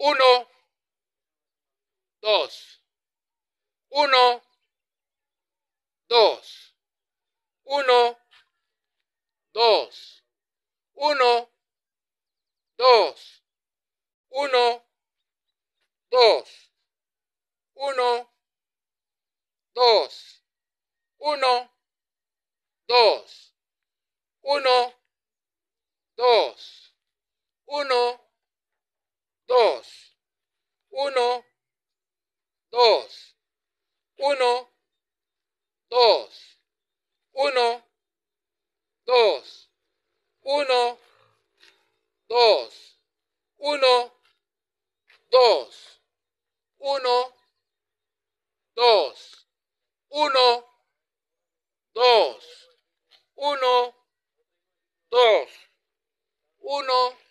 Uno, dos. Uno, dos. Uno, dos. Uno, dos. Uno, dos. Uno, dos. Uno, dos. Uno, dos. Uno, dos, uno, dos, uno, dos, uno, dos, uno, dos, uno, dos, uno, dos, uno, dos, uno, dos, uno,